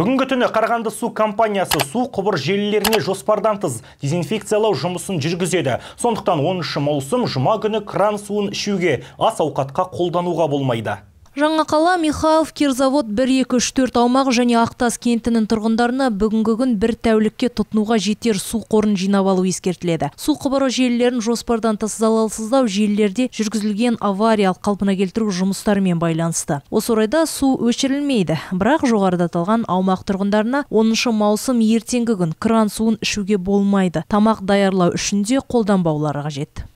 Бүгінгі түні қарғанды су компаниясы су құбыр желілеріне жоспардан тыс дезинфекциялау жұмысын жүргізеді. Сондықтан 13 маусым жұма күні кран суын ішуге, ас ауқатқа қолдануға болмайды. Жаңақала, Михайлов, Кирзавод 1-2-3-4 аумақ және Ақтас кентінің тұрғындарына бүгінгі күн бір тәулікке тұтынуға жетер су қорын жинап алу ескертіледі. Су құбыры желілерін жоспардан тыс залалсыздау желілерде жүргізілген авариялық қалпына келтіру жұмыстарымен байланысты. Осы орайда су өшірілмейді, бірақ жоғарыда аталған аумақ тұрғындарына 10 маусым ертеңгі күн кран суын ішуге болмайды. Тамақ даярлау үшін де қолданбаулары қажет.